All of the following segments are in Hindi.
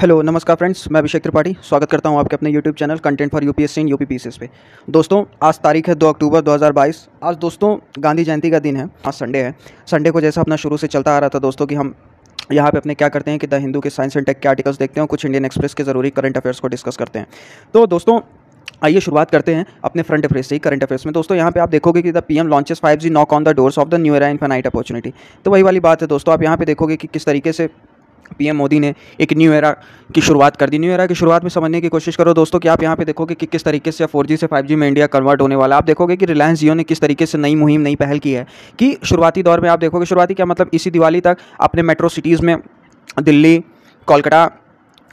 हेलो नमस्कार फ्रेंड्स मैं अभिषेक त्रिपाठी स्वागत करता हूं आपके अपने YouTube channel content for UPSC and UP PCS पे दोस्तों आज तारीख है दो अक्टूबर 2022 आज दोस्तों गांधी जयंती का दिन है आज संडे है संडे को जैसा अपना शुरू से चलता आ रहा था दोस्तों कि हम यहाँ पे अपने क्या करते हैं कि द हिंदू के साइंस एंड टेक के आर्टिकल्स देखते हैं कुछ इंडियन एक्सप्रेस के ज़रूरी करंट अफेयर्स को डिस्कस करते हैं तो दोस्तों आइए शुरुआत करते हैं अपने फ्रंट अफेयर्स से ही करंट अफेयर्स में दोस्तों यहाँ पे आप देखोगे कि the PM launches 5G knock on the doors of the new era infinite opportunity तो वही वाली बात है दोस्तों आप यहाँ पे देखोगे कि किस तरीके से पीएम मोदी ने एक न्यू एरा की शुरुआत कर दी न्यू एरा की शुरुआत में समझने की कोशिश करो दोस्तों कि आप यहाँ पे देखोगे कि किस तरीके से 4G से 5G में इंडिया कन्वर्ट होने वाला आप देखोगे कि रिलायंस जियो ने किस तरीके से नई मुहिम नई पहल की है कि शुरुआती दौर में आप देखोगे शुरुआती क्या मतलब इसी दिवाली तक अपने मेट्रो सिटीज़ में दिल्ली कोलकाता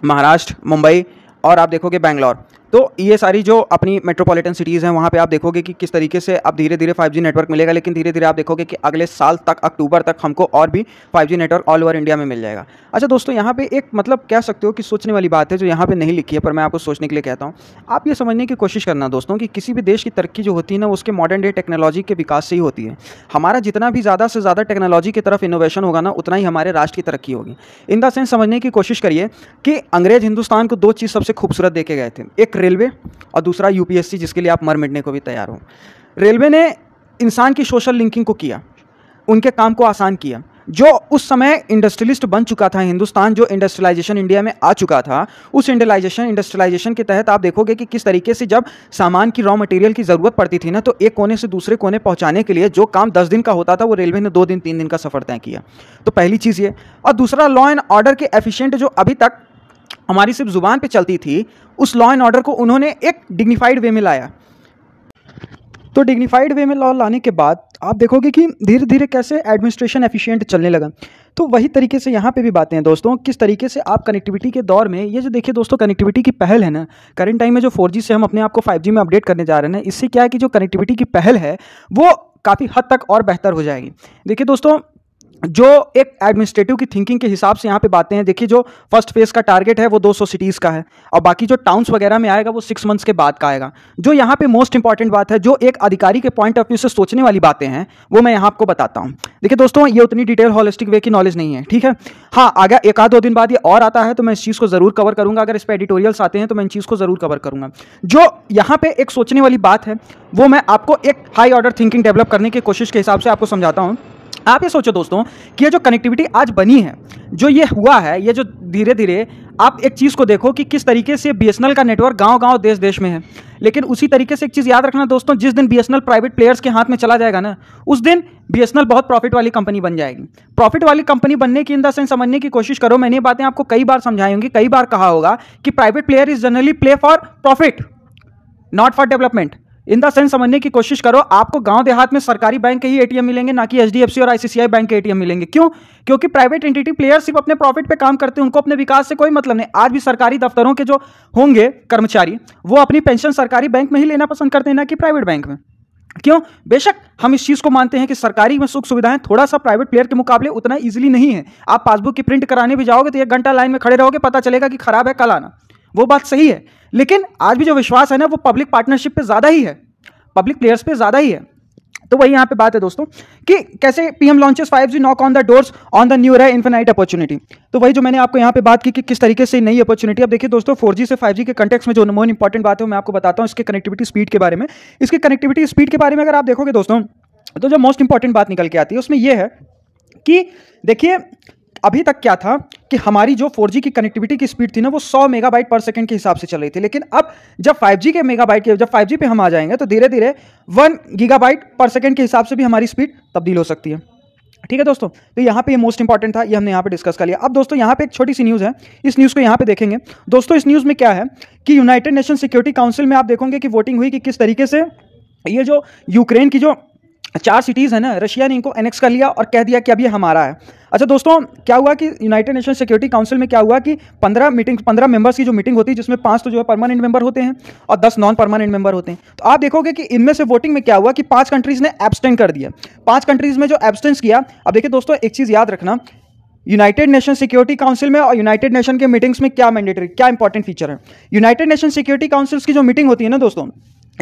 महाराष्ट्र मुंबई और आप देखोगे बैंगलोर तो ये सारी जो अपनी मेट्रोपॉलिटन सिटीज़ हैं वहाँ पे आप देखोगे कि किस तरीके से अब धीरे धीरे 5G नेटवर्क मिलेगा लेकिन धीरे धीरे आप देखोगे कि अगले साल तक अक्टूबर तक हमको और भी 5G network all over India में मिल जाएगा अच्छा दोस्तों यहाँ पे एक मतलब कह सकते हो कि सोचने वाली बात है जो यहाँ पर नहीं लिखी है पर मैं आपको सोचने के लिए कहता हूँ आप ये समझने की कोशिश करना दोस्तों कि किसी भी देश की तरक्की जो होती है ना उसके मॉडर्न डे टेक्नोलॉजी के विकास से ही होती है हमारा जितना भी ज़्यादा से ज़्यादा टेक्नोलॉजी की तरफ इनोवेशन होगा ना उतना ही हमारे राष्ट्र की तरक्की होगी इन द सेंस समझने की कोशिश करिए कि अंग्रेज हिंदुस्तान को दो चीज़ सबसे खूबसूरत देखे गए थे एक रेलवे और दूसरा यूपीएससी जिसके लिए आप मर मिटने को भी तैयार हो रेलवे ने इंसान की सोशल लिंकिंग को किया उनके काम को आसान किया जो उस समय इंडस्ट्रियलिस्ट बन चुका था हिंदुस्तान जो इंडस्ट्रियलाइजेशन इंडिया में आ चुका था उस इंडलाइजेशन इंडस्ट्रियलाइजेशन के तहत आप देखोगे कि किस तरीके से जब सामान की रॉ मटेरियल की ज़रूरत पड़ती थी ना तो एक कोने से दूसरे कोने पहुंचाने के लिए जो काम दस दिन का होता था वो रेलवे ने दो दिन तीन दिन का सफ़र तय किया तो पहली चीज़ ये और दूसरा लॉ एंड ऑर्डर के एफिशियंट जो अभी तक हमारी सिर्फ ज़ुबान पे चलती थी उस लॉ एंड ऑर्डर को उन्होंने एक डिग्निफाइड वे में लाया तो डिग्निफाइड वे में लॉ लाने के बाद आप देखोगे कि धीरे धीरे कैसे एडमिनिस्ट्रेशन एफिशिएंट चलने लगा तो वही तरीके से यहाँ पे भी बातें हैं दोस्तों किस तरीके से आप कनेक्टिविटी के दौर में ये जो देखिए दोस्तों कनेक्टिविटी की पहल है ना करंट टाइम में जो फोर से हम अपने आप को फाइव में अपडेट करने जा रहे हैं इससे क्या है कि जो कनेक्टिविटी की पहल है वो काफ़ी हद तक और बेहतर हो जाएगी देखिए दोस्तों जो एक एडमिनिस्ट्रेटिव की थिंकिंग के हिसाब से यहाँ पे बातें हैं देखिए जो फर्स्ट फेज का टारगेट है वो 200 सिटीज़ का है और बाकी जो टाउन्स वगैरह में आएगा वो सिक्स मंथ्स के बाद का आएगा जो यहाँ पे मोस्ट इंपॉर्टेंट बात है जो एक अधिकारी के पॉइंट ऑफ व्यू से सोचने वाली बातें हैं वो मैं यहाँ आपको बताता हूँ देखिए दोस्तों ये उतनी डिटेल हॉलिस्टिक वे की नॉलेज नहीं है ठीक है हाँ आगे एक आध दो दिन बाद ये और आता है तो मैं इस चीज़ को ज़रूर कवर करूँगा अगर इस पर एडिटोरियल्स आते हैं तो मैं इन चीज़ को ज़रूर कवर करूँगा जो यहाँ पर एक सोचने वाली बात है वो मैं आपको एक हाई ऑर्डर थिंकिंग डेवलप करने की कोशिश के हिसाब से आपको समझाता हूँ आप ये सोचो दोस्तों कि ये जो कनेक्टिविटी आज बनी है जो ये हुआ है ये जो धीरे धीरे आप एक चीज़ को देखो कि किस तरीके से बी का नेटवर्क गांव गांव देश देश में है लेकिन उसी तरीके से एक चीज़ याद रखना दोस्तों जिस दिन बी प्राइवेट प्लेयर्स के हाथ में चला जाएगा ना उस दिन बी बहुत प्रॉफिट वाली कंपनी बन जाएगी प्रॉफिट वाली कंपनी बनने की इन द सेंस समझने की कोशिश करो मैंने बातें आपको कई बार समझाएंगी कई बार कहा होगा कि private player is generally play for profit not for development in the sense समझने की कोशिश करो आपको गांव देहात में सरकारी बैंक के ही एटीएम मिलेंगे ना कि एचडीएफसी और आईसीसीआई बैंक के एटीएम मिलेंगे क्यों क्योंकि प्राइवेट एंटिटी प्लेयर सिर्फ अपने प्रॉफिट पे काम करते हैं उनको अपने विकास से कोई मतलब नहीं आज भी सरकारी दफ्तरों के जो होंगे कर्मचारी वो अपनी पेंशन सरकारी बैंक में ही लेना पसंद करते हैं ना कि प्राइवेट बैंक में क्यों बेशक हम इस चीज़ को मानते हैं कि सरकारी में सुख सुविधाएं थोड़ा सा प्राइवेट प्लेयर के मुकाबले उतना इजीली नहीं है आप पासबुक की प्रिंट कराने भी जाओगे तो एक घंटा लाइन में खड़े रहोगे पता चलेगा कि खराब है कल आना वो बात सही है लेकिन आज भी जो विश्वास है ना वो पब्लिक पार्टनरशिप पे ज़्यादा ही है पब्लिक प्लेयर्स पे ज़्यादा ही है तो वही यहाँ पे बात है दोस्तों कि कैसे PM launches five G knock on the doors on the new ray infinite opportunity तो वही जो मैंने आपको यहाँ पे बात की कि किस तरीके से नई अपॉर्चुनिटी अब देखिए दोस्तों फोर से फाइव के कंटेक्स में जो मोन इंपॉर्टेंट बात है मैं आपको बताता हूँ इसके कनेक्टिविटी स्पीड के बारे में इसके कनेक्टिविटी स्पीड के बारे में अगर आप देखोगे दोस्तों तो जो मोस्ट इंपॉर्टेंट बात निकल के आती है उसमें यह है कि देखिए अभी तक क्या था कि हमारी जो फोर की कनेक्टिविटी की स्पीड थी ना वो सौ मेगा पर सेकंड के हिसाब से चल रही थी लेकिन अब जब फाइव के मेगाबाइट के जब फाइव पे हम आ जाएंगे तो धीरे धीरे वन गीगा पर सेकेंड के हिसाब से भी हमारी स्पीड तब्दील हो सकती है ठीक है दोस्तों तो यहाँ पे ये मोस्ट इंपॉर्टेंट था ये हमने यहाँ पे डिस्कस कर लिया अब दोस्तों यहाँ पे एक छोटी सी न्यूज़ है इस न्यूज़ को यहाँ पे देखेंगे दोस्तों इस न्यूज़ में क्या है कि यूनाइटेड नेशन सिक्योरिटी काउंसिल में आप देखोगे कि वोटिंग हुई कि किस तरीके से ये जो यूक्रेन की जो चार सिटीज़ है ना रशिया ने इनको एनेक्स कर लिया और कह दिया कि अब ये हमारा है अच्छा दोस्तों क्या हुआ कि यूनाइटेड नेशन सिक्योरिटी काउंसिल में क्या हुआ कि पंद्रह मीटिंग पंद्रह मेंबर्स की जो मीटिंग होती है जिसमें पांच तो जो है परमानेंट मेंबर होते हैं और दस नॉन परमानेंट मेंबर होते हैं तो आप देखोगे कि इनमें से वोटिंग में क्या हुआ कि पांच कंट्रीज ने एब्सटेंड कर दिया पांच कंट्रीज में जो एब्सटेंस किया अब देखिए दोस्तों एक चीज़ याद रखना यूनाइटेड नेशन सिक्योरिटी काउंसिल में और यूनाइटेड नेशन के मीटिंग्स में क्या मैंडेटरी क्या इंपॉर्टेंट फीचर है यूनाइटेड नेशन सिक्योरिटी काउंसिल्स की जो मीटिंग होती है ना दोस्तों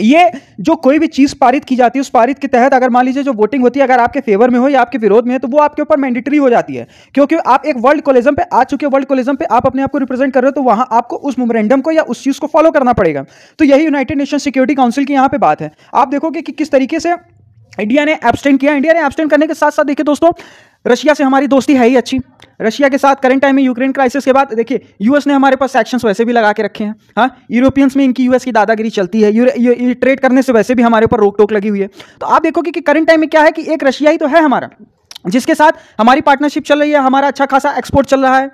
ये जो कोई भी चीज़ पारित की जाती है उस पारित के तहत अगर मान लीजिए जो वोटिंग होती है अगर आपके फेवर में हो या आपके विरोध में है तो वो आपके ऊपर मैंडेटरी हो जाती है क्योंकि आप एक वर्ल्ड कॉलेजम पे आ चुके वर्ल्ड कॉलेजम पे आप अपने आप को रिप्रेजेंट कर रहे हो तो वहां आपको उस मोमरेंडम को या उस चीज़ को फॉलो करना पड़ेगा तो यही यूनाइटेड नेशन सिक्योरिटी काउंसिल की यहाँ पर बात है आप देखोगे कि किस तरीके से इंडिया ने एब्सटेंड किया इंडिया ने एब्सटेंड करने के साथ साथ देखिए दोस्तों रशिया से हमारी दोस्ती है ही अच्छी रशिया के साथ करंट टाइम में यूक्रेन क्राइसिस के बाद देखिए यूएस ने हमारे पास सेक्शंस वैसे भी लगा के रखे हैं हाँ यूरोपियंस में इनकी यूएस की दादागिरी चलती है यू, यू, यू, ट्रेड करने से वैसे भी हमारे ऊपर रोक टोक लगी हुई है तो आप देखोगे कि करंट टाइम में क्या है कि एक रशिया ही तो है हमारा जिसके साथ हमारी पार्टनरशिप चल रही है हमारा अच्छा खासा एक्सपोर्ट चल रहा है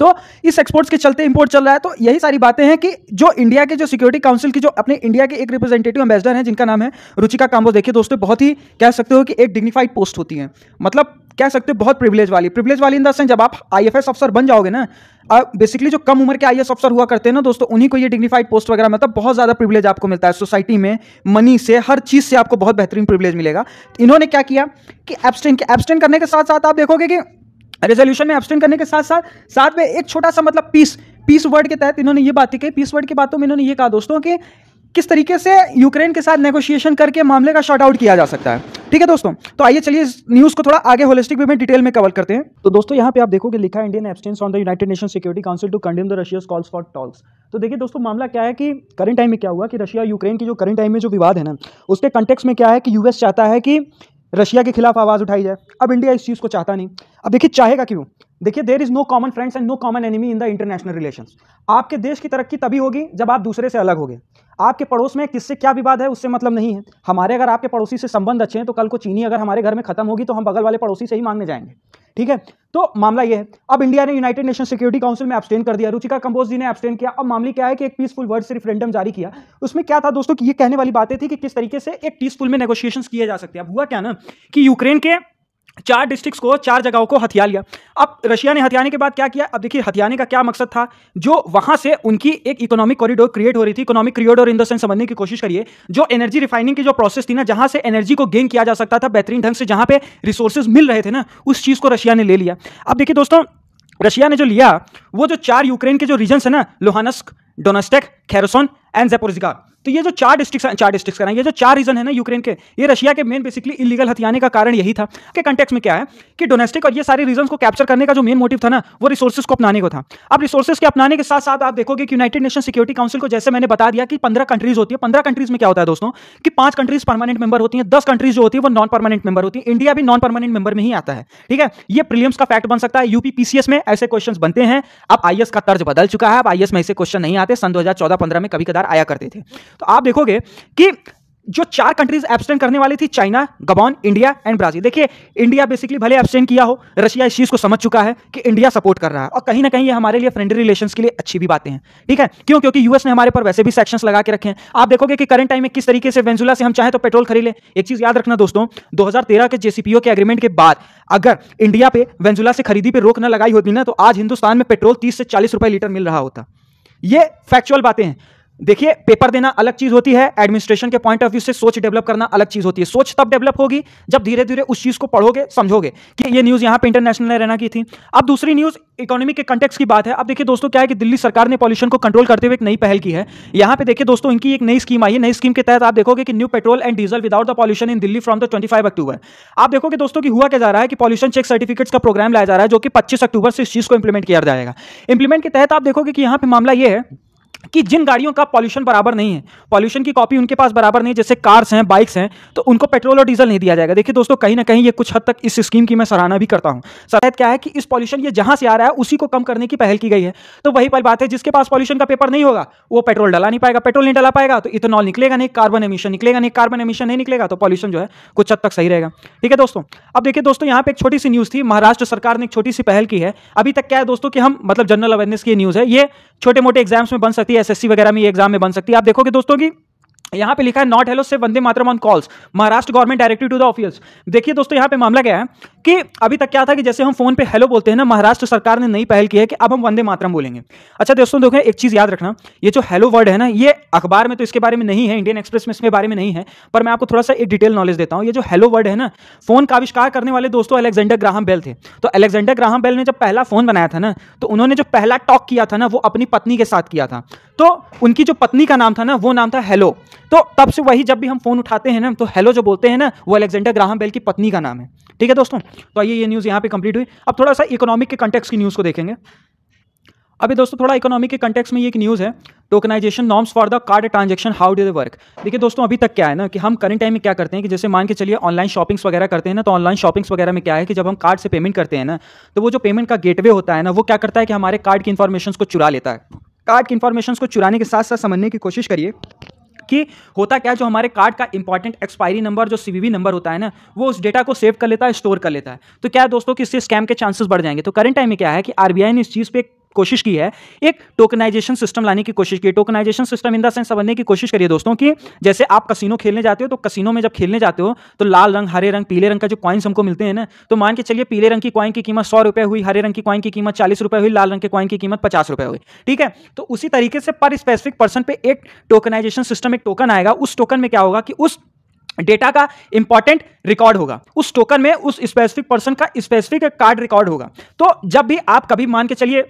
तो इस एक्सपोर्ट्स के चलते इंपोर्ट चल रहा है तो यही सारी बातें हैं कि जो इंडिया के जो सिक्योरिटी काउंसिल की जो अपने इंडिया के एक रिप्रेजेंटेटिव एम्बेसडर हैं जिनका नाम है रुचिका काम्बो देखिए दोस्तों बहुत ही कह सकते हो कि एक डिग्निफाइड पोस्ट होती है मतलब कह सकते हो बहुत प्रिविलेज वाली प्रिविलेज वाली इन द सेंस जब आप आई अफसर बन जाओगे ना अब बेसिकली जो कम उम्र के आई अफसर हुआ करते हैं ना दोस्तों उन्हीं को ये डिग्निफाइड पोस्ट वगैरह मतलब बहुत ज़्यादा प्रिविलेज आपको मिलता है सोसाइटी में मनी से हर चीज़ से आपको बहुत बेहतरीन प्रिविलेज मिलेगा इन्होंने क्या किया कि एब्सटेंट एब्सटेंट करने के साथ साथ आप देखोगे कि रेजोल्यूशन में एब्सटेंड करने के साथ साथ साथ में एक छोटा सा मतलब पीस पीस वर्ड के तहत इन्होंने ये बात कही पीस वर्ड की बातों में इन्होंने ये कहा दोस्तों कि किस तरीके से यूक्रेन के साथ नेगोशिएशन करके मामले का शॉर्ट आउट किया जा सकता है ठीक है दोस्तों तो आइए चलिए इस न्यूज को थोड़ा आगे होलिस्टिक में डिटेल में कवर करते हैं तो दोस्तों यहाँ पे आप देखोगे लिखा है Indian abstains on the United Nation Security Council to condemn the Russia calls for talks तो देखिए दोस्तों मामला क्या है कि करंट टाइम में क्या हुआ कि रशिया यूक्रेन की जो करंट टाइम में जो विवाद है ना उसके कंटेक्स में क्या है कि यूएस चाहता है कि रशिया के खिलाफ आवाज़ उठाई जाए अब इंडिया इस चीज़ को चाहता नहीं अब देखिए चाहेगा क्यों देखिए there is no common friends and no common enemy in the international relation आपके देश की तरक्की तभी होगी जब आप दूसरे से अलग होगे आपके पड़ोस में किससे क्या विवाद है उससे मतलब नहीं है हमारे अगर आपके पड़ोसी से संबंध अच्छे हैं तो कल को चीनी अगर हमारे घर में खत्म होगी तो हम बगल वाले पड़ोसी से ही मांगने जाएंगे ठीक है तो मामला यह है अब इंडिया ने यूनाइटेड नेशन सिक्योरिटी काउंसिल में एब्सटेन कर दिया रुचिका कंबोज जी ने एब्सटेंड किया अब मामले क्या है कि एक पीसफुल वर्ड से रिफ्रेंडम जारी किया उसमें क्या था दोस्तों कि ये कहने वाली बातें थी कि किस तरीके से एक पीसफुल में नेगोशिएशन किए जा सकते हैं अब हुआ क्या ना कि यूक्रेन के चार डिस्ट्रिक्ट्स को चार जगहों को हथिया लिया अब रशिया ने हथियाने के बाद क्या किया अब देखिए हथियाने का क्या मकसद था जो वहां से उनकी एक इकोनॉमिक कॉरिडोर क्रिएट हो रही थी economic creator in the sense समझने की कोशिश करिए जो एनर्जी रिफाइनिंग की जो प्रोसेस थी ना जहां से एनर्जी को गेन किया जा सकता था बेहतरीन ढंग से जहां पर रिसोर्सेज मिल रहे थे ना उस चीज को रशिया ने ले लिया अब देखिए दोस्तों रशिया ने जो लिया वो जो चार यूक्रेन के जो रीजन है ना लोहानस्क डोनास्टेक खेरोसोन एंड जेपोरिजिका तो ये जो चार डिस्ट्रिक्स चार डिस्ट्रिक्ट कराएं ये जो चार रीजन है ना यूक्रेन के ये रशिया के मेन बेसिकली इलीगल हथियाने का कारण यही था के कंटेक्स में क्या है कि डोमेस्टिक और ये सारे रीजन को कैप्चर करने का जो मेन मोटिव था ना वो रिसोर्सेज को अपनाने को था अब रिसोर्सेज के अपनाने के साथ साथ आप देखोगे कि यूनाइटेड नेशन सिक्योरिटी काउंसिल को जैसे मैंने बता दिया कि पंद्रह कंट्रीज होती है पंद्रह कंट्रीज में क्या होता है दोस्तों की पांच कंट्रीज परमानेंट मेंबर होती है दस कंट्रीज जो होती है वो नॉन परमानेंट मेंबर होती है इंडिया भी नॉन परमानेंट मेंबर में ही आता है ठीक है ये प्रियम्स का फैक्ट बन सकता है यूपी पीसीएस में ऐसे क्वेश्चन बनते हैं अब आईएस का तर्ज बदल चुका है अब आईएस में ऐसे क्वेश्चन नहीं आते सन दो हजार चौदह पंद्रह में कभी कदार बार आया करते थे तो आप देखोगे कि जो चार कंट्रीज एब्सटेंड करने वाली थी China Gabon India and Brazil देखिए इंडिया बेसिकली भले एब्सटेंड किया हो रशिया इस चीज़ को समझ चुका है कि इंडिया सपोर्ट कर रहा है और कहीं ना कहीं ये हमारे लिए फ्रेंडली रिलेशंस के लिए अच्छी भी बातें हैं ठीक है क्यों क्योंकि यूएस ने हमारे पर वैसे भी सेक्शन लगा के रखे हैं आप देखोगे कि करंट टाइम में किस तरीके से वेंजुला से हम चाहें तो पेट्रोल खरीद लें एक चीज़ याद रखना दोस्तों दो के जेसीपीओ के एग्रीमेंट के बाद अगर इंडिया पे वेंजुला से खरीदी पर रोक न लगाई होती ना तो आज हिंदुस्तान में पेट्रोल तीस से चालीस रुपये लीटर मिल रहा होता ये फैक्चुअल बातें हैं देखिए पेपर देना अलग चीज होती है एडमिनिस्ट्रेशन के पॉइंट ऑफ व्यू से सोच डेवलप करना अलग चीज होती है सोच तब डेवलप होगी जब धीरे धीरे उस चीज को पढ़ोगे समझोगे कि ये न्यूज यहां पे इंटरनेशनल रहना की थी अब दूसरी न्यूज इकोनॉमी के कंटेक्स की बात है अब देखिए दोस्तों क्या है कि दिल्ली सरकार ने पॉल्यूशन को कंट्रोल करते हुए एक नई पहल की है यहां पर देखिए दोस्तों इनकी एक नई स्कीम आई है नई स्कीम के तहत आप देखोगे कि new petrol and diesel without the pollution in Delhi from the twenty October आप देखोगे दोस्तों की हुआ क्या जा रहा है कि पॉल्यूशन चेक सर्टिफिकेट्स का प्रोग्राम लाया जा रहा है जो कि पच्चीस अक्टूबर से इस चीज को इंप्लीमेंट किया जाएगा इंप्लीमेंट के तहत आप देखोगे कि यहाँ पर मामला यह है कि जिन गाड़ियों का पॉल्यूशन बराबर नहीं है पॉल्यूशन की कॉपी उनके पास बराबर नहीं है जैसे कार्स हैं बाइक्स हैं तो उनको पेट्रोल और डीजल नहीं दिया जाएगा देखिए दोस्तों कहीं ना कहीं ये कुछ हद तक इस स्कीम की मैं सराहना भी करता हूं शायद क्या है कि इस पॉल्यूशन ये जहां से आ रहा है उसी को कम करने की पहल की गई है तो वही पर बात है जिसके पास पॉल्यूशन का पेपर नहीं होगा वो पेट्रोल डला नहीं पाएगा पेट्रोल नहीं डला पाएगा तो इथेनॉल निकलेगा नहीं कार्बन एमिशन निकलेगा नहीं कार्बन एमिशन नहीं निकलेगा तो पॉल्यूशन जो है कुछ हद तक सही रहेगा ठीक है दोस्तों अब देखिए दोस्तों यहाँ पर एक छोटी सी न्यूज़ थी महाराष्ट्र सरकार ने एक छोटी सी पहल की है अभी तक क्या है दोस्तों की हम मतलब जनरल अवेयरनेस की न्यूज़ है ये छोटे मोटे एग्जाम्स में बन सकती है भी एसएससी वगैरह में एग्जाम में बन सकती है आप देखोगे दोस्तों की यहां पे लिखा है नॉट हेलो से Vande Mataram on calls Maharashtra government directive to the office देखिए दोस्तों यहां पे मामला क्या है कि अभी तक क्या था कि जैसे हम फोन पे हेलो बोलते हैं ना महाराष्ट्र सरकार ने नई पहल की है कि अब हम वंदे मातरम बोलेंगे अच्छा दोस्तों देखो एक चीज याद रखना ये जो हेलो वर्ड है ना ये अखबार में तो इसके बारे में नहीं है इंडियन एक्सप्रेस में इसके बारे में नहीं है पर मैं आपको थोड़ा सा एक डिटेल नॉलेज देता हूं ये जो हेलो वर्ड है ना फोन का आविष्कार करने वाले दोस्तों अलेक्जेंडर ग्राहम बेल थे तो अलेक्जेंडर ग्राहम बेल ने जब पहला फोन बनाया था ना तो उन्होंने जो पहला टॉक किया था ना वो अपनी पत्नी के साथ किया था तो उनकी जो पत्नी का नाम था ना वो नाम था हेलो तो तब से वही जब भी हम फ़ोन उठाते हैं ना तो हेलो जो बोलते हैं ना वो अलेक्जेंडर ग्राहम बेल की पत्नी का नाम है ठीक है दोस्तों तो आइए ये न्यूज़ यहाँ पे कंप्लीट हुई अब थोड़ा सा इकोनॉमिक के कंटेक्स की न्यूज़ को देखेंगे अभी दोस्तों थोड़ा इकोनॉमिक के कंटेक्स में ये एक न्यूज़ है tokenisation norms for the card transaction how do they work देखिए दोस्तों अभी तक क्या है ना कि हम करंट टाइम में क्या करते हैं कि जैसे मान के चलिए ऑनलाइन शॉपिंग्स वगैरह करते हैं ना तो ऑनलाइन शॉपिंग्स वगैरह में क्या है कि जब हम कार्ड से पेमेंट करते हैं ना तो वो जो पेमेंट का गेटवे होता है ना वो क्या करता है कि हमारे कार्ड की इन्फॉर्मेशन को चुरा लेता है कार्ड की इन्फॉर्मेशन को चुराने के साथ साथ समझने की कोशिश करिए कि होता क्या है जो हमारे कार्ड का इंपॉर्टेंट एक्सपायरी नंबर जो सीवीवी नंबर होता है ना वो उस डेटा को सेव कर लेता है स्टोर कर लेता है तो क्या है दोस्तों कि इससे स्कैम के चांसेस बढ़ जाएंगे तो करंट टाइम में क्या है कि आरबीआई ने इस चीज़ पे एक कोशिश की है एक टोकनाइजेशन सिस्टम लाने की कोशिश की tokenisation system in the sense समझने की कोशिश करिए दोस्तों कि जैसे आप कसिनो खेलने जाते हो तो कसिनो में जब खेलने जाते हो तो लाल रंग हरे रंग पीले रंग का जो कॉइन्स हमको मिलते हैं ना तो मान के चलिए पीले रंग की कॉइन की कीमत सौ रुपये हुई हरे रंग की कॉइन की कीमत चालीस रुपये हुई लाल रंग के कॉइन की कीमत पचास रुपये हुई ठीक है तो उसी तरीके से पर स्पेसिफिक पर्सन पे एक टोकनाइजेशन सिस्टम एक टोकन आएगा उस टोकन में क्या होगा कि उस डेटा का इंपॉर्टेंट रिकॉर्ड होगा उस टोकन में उस स्पेसिफिक पर्सन का स्पेसिफिक कार्ड रिकॉर्ड होगा तो जब भी आप कभी मान के चलिए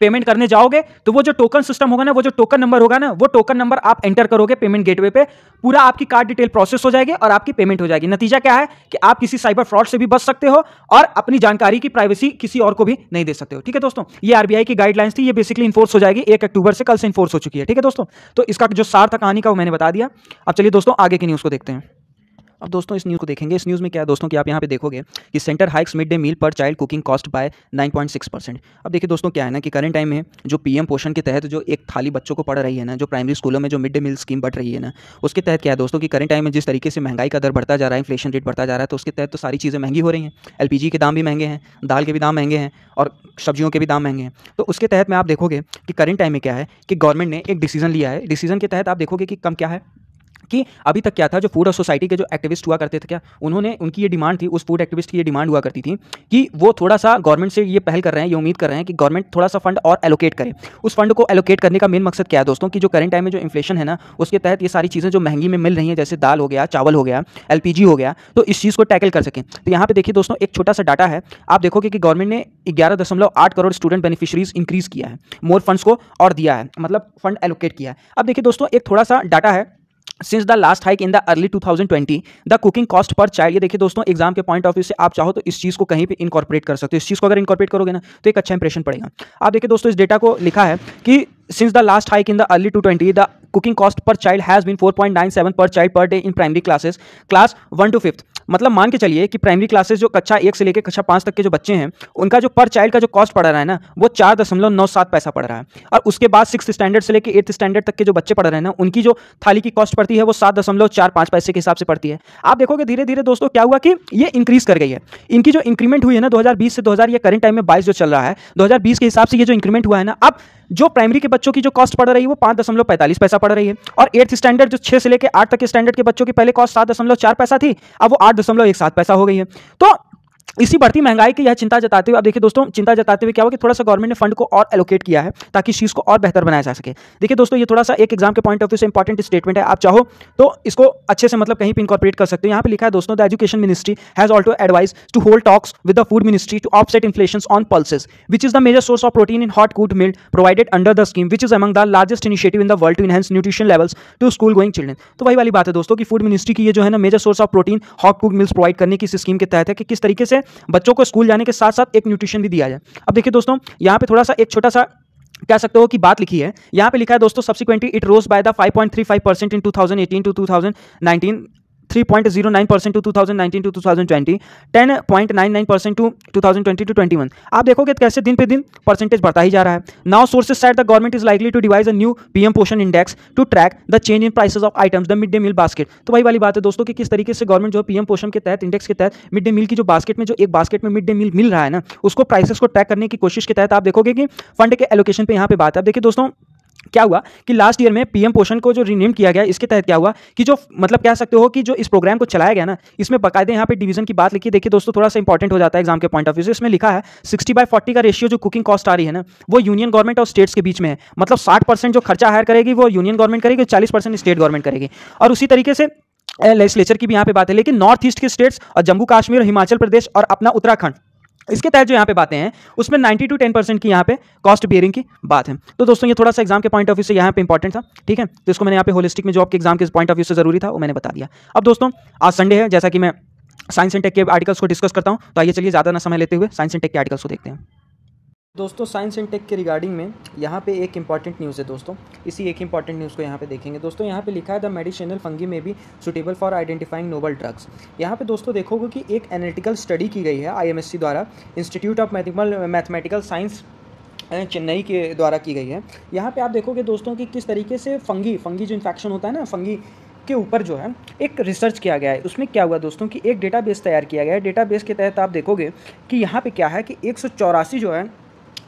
पेमेंट करने जाओगे तो वो जो टोकन सिस्टम होगा ना वो जो टोकन नंबर होगा ना वो टोकन नंबर आप एंटर करोगे पेमेंट गेटवे पे पूरा आपकी कार्ड डिटेल प्रोसेस हो जाएगी और आपकी पेमेंट हो जाएगी नतीजा क्या है कि आप किसी साइबर फ्रॉड से भी बच सकते हो और अपनी जानकारी की प्राइवेसी किसी और को भी नहीं दे सकते हो ठीक है दोस्तों ये आरबीआई की गाइडलाइंस थी ये बेसिकली इन्फोर्स हो जाएगी एक अक्टूबर से कल से इन्फोर्स हो चुकी है ठीक है दोस्तों तो इसका जो सार था कहानी का वो मैंने बता दिया अब चलिए दोस्तों आगे की न्यूज़ को देखते हैं अब दोस्तों इस न्यूज़ को देखेंगे इस न्यूज़ में क्या है दोस्तों कि आप यहाँ पे देखोगे कि centre hikes mid day meal पर child cooking cost by 9.6 percent अब देखिए दोस्तों क्या है ना कि करंट टाइम में जो पीएम पोषण के तहत जो एक थाली बच्चों को पढ़ रही है ना जो प्राइमरी स्कूलों में जो मिड डे मील स्कीम बढ़ रही है ना उसके तहत क्या है दोस्तों की करंट टाइम में जिस तरीके से महंगाई का दर बढ़ता जा रहा है इन्फ्लेशन रेट बढ़ता जा रहा है तो उसके तहत तो सारी चीज़ें महंगी हो रही हैं एल के दाम भी महंगे हैं दाल के भी दाम महंगे हैं और सब्जियों के भी दाम महंगे हैं तो उसके तहत में आप देखोगे कि करंट टाइम में क्या है कि गवर्नमेंट ने एक डिसीजन लिया है डिसीजन के तहत आप देखोगे कि कम क्या है कि अभी तक क्या था जो फूड सोसाइटी के जो एक्टिविस्ट हुआ करते थे क्या उन्होंने उनकी ये डिमांड थी उस फूड एक्टिविस्ट की ये डिमांड हुआ करती थी कि वो थोड़ा सा गवर्नमेंट से ये पहल कर रहे हैं ये उम्मीद कर रहे हैं कि गवर्नमेंट थोड़ा सा फंड और एलोकेट करे उस फंड को एलोकेट करने का मेन मकसद क्या है दोस्तों की जो करंट टाइम में जो इन्फ्लेशन है ना उसके तहत ये सारी चीज़ें जो महंगी में मिल रही हैं जैसे दाल हो गया चावल हो गया एल हो गया तो इस चीज़ को टैकल कर सकें तो यहाँ पे देखिए दोस्तों एक छोटा सा डाटा है आप देखोगे कि गवर्नमेंट ने ग्यारह दशमलव आठ करोड़ स्टूडेंट बेनिफिशरीज इंक्रीज किया है मोर फंड्स को और दिया है मतलब फंड एलोकेट किया है अब देखिए दोस्तों एक थोड़ा सा डाटा है since the last hike in the early 2020 the cooking cost per child ये देखिए दोस्तों एग्जाम के पॉइंट ऑफ व्यू से आप चाहो तो इस चीज़ को कहीं पे इनकॉर्पोरेट कर सकते हो इस चीज़ को अगर इनकॉर्पोरेट करोगे ना तो एक अच्छा इंप्रेशन पड़ेगा आप देखिए दोस्तों इस डेटा को लिखा है कि since the last hike in the early two twenty the cooking cost per child has been four point nine seven per child per day in primary classes class one to fifth मतलब मान के चलिए कि प्राइमरी क्लासेस जो कक्षा एक से लेकर कक्षा पाँच तक के जो बच्चे हैं उनका जो पर चाइल्ड का जो कॉस्ट पड़ रहा है ना वो चार दशमलव नौ सात पैसा पड़ रहा है और उसके बाद सिक्स स्टैंडर्ड से लेकर एट्थ स्टैंडर्ड तक के जो बच्चे पढ़ रहे हैं ना उनकी जो थाली की कॉस्ट पड़ती है वो सात दशमलव चार पाँच पैसे के हिसाब से पड़ती है आप देखोगे धीरे धीरे दोस्तों क्या हुआ कि ये इंक्रीज कर गई है इनकी जो इंक्रीमेंट हुई है ना दो से दो ये करेंट टाइम में बाईस जो चल रहा है दो के हिसाब से ये जो इंक्रीमेंट हुआ है ना अब जो प्राइमरी के बच्चों की जो कॉस्ट पड़ रही है वो पाँच दशमलव पैंतालीस पैसा पड़ रही है और एट्थ स्टैंडर्ड जो छह से लेकर आठ तक के स्टैंडर्ड के बच्चों की पहले कॉस्ट सात दशमलव चार पैसा थी अब वो आठ दशमलव एक सात पैसा हो गई है तो इसी बढ़ती महंगाई की यह चिंता जताते हुए अब देखिए दोस्तों चिंता जताते हुए क्या हुआ कि थोड़ा सा गवर्नमेंट ने फंड को और एलोकेट किया है ताकि चीज़ को और बेहतर बनाया जा सके देखिए दोस्तों ये थोड़ा सा एक एग्जाम के पॉइंट ऑफ व्यू से इंपॉर्टेंट स्टेटमेंट है आप चाहो तो इसको अच्छे से मतलब कहीं पर इंकॉर्पोरेट कर सकते हो यहाँ पर लिखा है दोस्तों the education ministry has also advise to hold talks with the food ministry to offset inflation on pulses which is the major source of protein in hot cooked meals provided under the scheme which is among the largest initiative in the world to enhance nutrition levels to school going children तो वही वाली बात है दोस्तों की फूड मिनिस्ट्री की ये जो है ना major source of protein hot cooked meals provide करने की स्कीम के तहत है कि किस तरीके से बच्चों को स्कूल जाने के साथ साथ एक न्यूट्रिशन भी दिया जाए अब देखिए दोस्तों यहाँ पे थोड़ा सा एक छोटा सा कह सकते हो कि बात लिखी है यहाँ पे लिखा है दोस्तों subsequently it rose by the 5.35 percent in 2018 to 2019 three point zero nine percent to two nineteen to two thousand twenty ten point nine nine percent to two thousand twenty to one आप देखोगे कैसे दिन पे दिन परसेंटेज बढ़ता ही जा रहा है now sources said the government is likely to devise a new PM Poshan index to track the change in price of items the mid day meal basket तो वही वाली बात है दोस्तों कि किस तरीके से गवर्नमेंट जो पीएम पोषण के तहत इंडेक्स के तहत मिड डे मील की जो बास्केट में जो एक बास्केट में मिड डे मील मिल रहा है ना उसको प्राइसेस को ट्रैक करने की कोशिश के तहत आप देखोगे कि फंड के एलोकेशन पर यहाँ पे बात है अब देखिए दोस्तों क्या हुआ कि लास्ट ईयर में पीएम पोषण को जो रिनेम किया गया इसके तहत क्या हुआ कि जो मतलब कह सकते हो कि जो इस प्रोग्राम को चलाया गया ना इसमें बकायदे यहाँ पे डिवीजन की बात लिखी देखिए दोस्तों थोड़ा सा इंपॉर्टेंट हो जाता है एग्जाम के पॉइंट ऑफ व्यू से इसमें लिखा है सिक्सटी बाई फोर्टी का रेशियो जो कुकिंग कॉस्ट आ रही है ना वो यूनियन गवर्नमेंट और स्टेट्स के बीच में है मतलब साठ जो खर्चा हायर करेगी वो यूनियन गवर्नमेंट करेगी और चालीस स्टेट गवर्नमेंट करेगी और उसी तरीके से लेजिस्लेचर की भी यहाँ पे बात है लेकिन नॉर्थ ईस्ट के स्टेट्स और जम्मू कश्मीर हिमाचल प्रदेश और अपना उत्तराखंड इसके तहत जो यहाँ पे बातें हैं उसमें 90 टू 10 परसेंट की यहाँ पे कॉस्ट बियरिंग की बात है तो दोस्तों ये थोड़ा सा एग्जाम के पॉइंट ऑफ व्यू से यहाँ पे इंपॉर्टेंट था ठीक है तो इसको मैंने यहाँ पे होलिस्टिक में जो आपके एग्जाम के पॉइंट ऑफ व्यू से जरूरी था वो मैंने बता दिया अब दोस्तों आज संडे है जैसा कि मैं साइंस एंड टेक के आर्टिकल्स को डिस्कस करता हूँ तो आइए चलिए ज़्यादा ना समय लेते हुए साइंस एंड टेक के आर्टिकल्स को देखते हैं दोस्तों साइंस एंड टेक के रिगार्डिंग में यहाँ पे एक इंपॉर्टेंट न्यूज़ है दोस्तों इसी एक इंपॉर्टेंट न्यूज़ को यहाँ पे देखेंगे दोस्तों यहाँ पे लिखा है द मेडिसिनल फंगी में भी suitable for identifying novel drugs यहाँ पे दोस्तों देखोगे कि एक एनालिटिकल स्टडी की गई है आई द्वारा इंस्टीट्यूट ऑफ मैथिकल मैथमेटिकल साइंस चेन्नई के द्वारा की गई है यहाँ पे आप देखोगे दोस्तों कि किस तरीके से फंगी फंगी जो इन्फेक्शन होता है ना फंगी के ऊपर जो है एक रिसर्च किया गया है उसमें क्या हुआ दोस्तों कि एक डेटाबेस तैयार किया गया है डेटाबेस के तहत आप देखोगे कि यहाँ पे क्या है कि एक जो है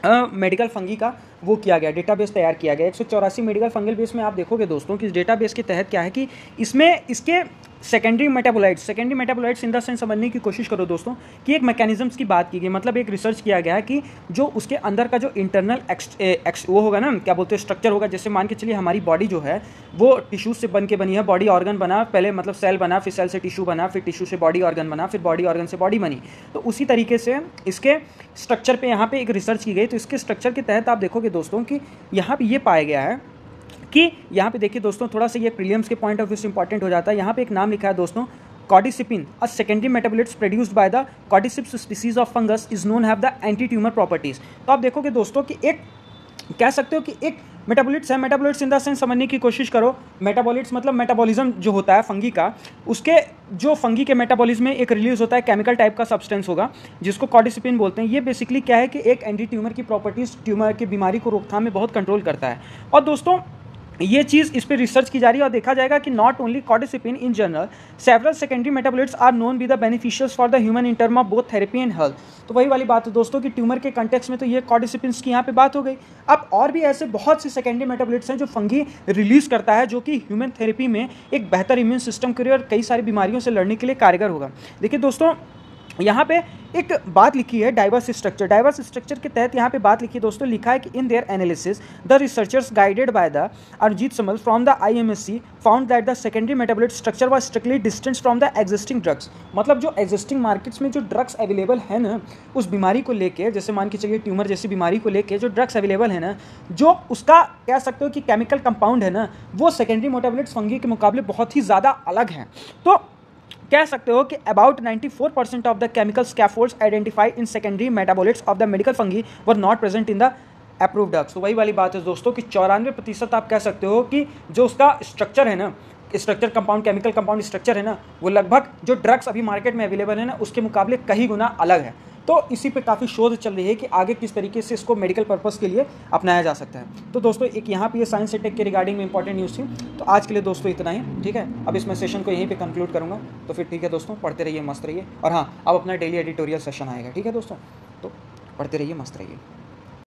मेडिकल फंगी का वो किया गया डेटाबेस तैयार किया गया एक मेडिकल फंगल बेस में आप देखोगे दोस्तों कि इस डेटाबेस के तहत क्या है कि इसमें इसके secondary metabolites secondary metabolites in the sense समझने की कोशिश करो दोस्तों कि एक मैकेनिज्म्स की बात की गई मतलब एक रिसर्च किया गया कि जो उसके अंदर का जो इंटरनल एक्स एक्स वो होगा ना क्या बोलते हैं स्ट्रक्चर होगा जैसे मान के चलिए हमारी बॉडी जो है वो टिश्यूज से बन के बनी है बॉडी ऑर्गन बना पहले मतलब सेल बना फिर सेल से टिश्यू बना फिर टिश्यू से बॉडी ऑर्गन बना फिर बॉडी ऑर्गन से बॉडी बनी तो उसी तरीके से इसके स्ट्रक्चर पर यहाँ पर एक रिसर्च की गई तो इसके स्ट्रक्चर के तहत आप देखोगे दोस्तों कि यहाँ पर ये पाया गया है कि यहाँ पे देखिए दोस्तों थोड़ा सा ये प्रीलियम्स के पॉइंट ऑफ व्यू से इंपॉर्टेंट हो जाता है यहाँ पे एक नाम लिखा है दोस्तों cordycepin a secondary metabolites produced by the cordyceps species of fungus is known have the anti tumour properties तो आप देखोगे दोस्तों कि एक कह सकते हो कि एक मेटाबोलिट्स है मेटाबोलिट्स इन द सेंस समझने की कोशिश करो मेटाबोलिट्स मतलब मेटाबॉलिज्म जो होता है फंगी का उसके जो फंगी के मेटाबॉलिज्म में एक रिलीज होता है केमिकल टाइप का सब्सटेंस होगा जिसको कॉडिसिपिन बोलते हैं ये बेसिकली क्या है कि एक एंटी ट्यूमर की प्रॉपर्टीज़ ट्यूमर की बीमारी को रोकथाम में बहुत कंट्रोल करता है और दोस्तों ये चीज़ इस पर रिसर्च की जा रही है और देखा जाएगा कि not only cordycepin in general several secondary metabolites are known be the beneficials for the human in term of both therapy and health तो वही वाली बात है दोस्तों कि ट्यूमर के कंटेक्स में तो ये कॉडिसिपिन की यहाँ पे बात हो गई अब और भी ऐसे बहुत से सेकेंडरी मेटाबोलिट्स हैं जो फंगी रिलीज करता है जो कि ह्यूमन थेरेपी में एक बेहतर इम्यून सिस्टम के लिए और कई सारी बीमारियों से लड़ने के लिए कारगर होगा देखिए दोस्तों यहाँ पे एक बात लिखी है डाइवर्स स्ट्रक्चर डाइवर्स स्ट्रक्चर के तहत यहाँ पे बात लिखी है दोस्तों लिखा है कि in their analysis the researchers guided by the Arijit Samal from the IMSc found that the secondary metabolite structure was strictly distance from the existing drugs मतलब जो एग्जिस्टिंग मार्केट्स में जो ड्रग्स अवेलेबल है ना उस बीमारी को लेकर जैसे मान के चलिए ट्यूमर जैसी बीमारी को लेकर जो ड्रग्स अवेलेबल है ना जो उसका कह सकते हो कि केमिकल कंपाउंड है ना वो सेकेंडरी मोटाबोलिट फंगी के मुकाबले बहुत ही ज़्यादा अलग हैं तो कह सकते हो कि about 94 percent of the chemical scaffolds identify in secondary metabolites of the medical fungi were not present in the approve drugs तो वही वाली बात है दोस्तों कि चौरानवे प्रतिशत आप कह सकते हो कि जो उसका स्ट्रक्चर है ना structure compound chemical compound structure है ना वो लगभग जो ड्रग्स अभी मार्केट में अवेलेबल है ना उसके मुकाबले कई गुना अलग है तो इसी पे काफ़ी शोध चल रही है कि आगे किस तरीके से इसको मेडिकल पर्पज़ के लिए अपनाया जा सकता है तो दोस्तों एक यहाँ पे साइंस एंड टेक के रिगार्डिंग में इंपॉर्टेंट न्यूज़ थी तो आज के लिए दोस्तों इतना ही ठीक है अब इसमें सेशन को यहीं पर कंक्लूड करूँगा तो फिर ठीक है दोस्तों पढ़ते रहिए मस्त रहिए और हाँ अब अपना डेली एडिटोरियल सेशन आएगा ठीक है दोस्तों तो पढ़ते रहिए मस्त रहिए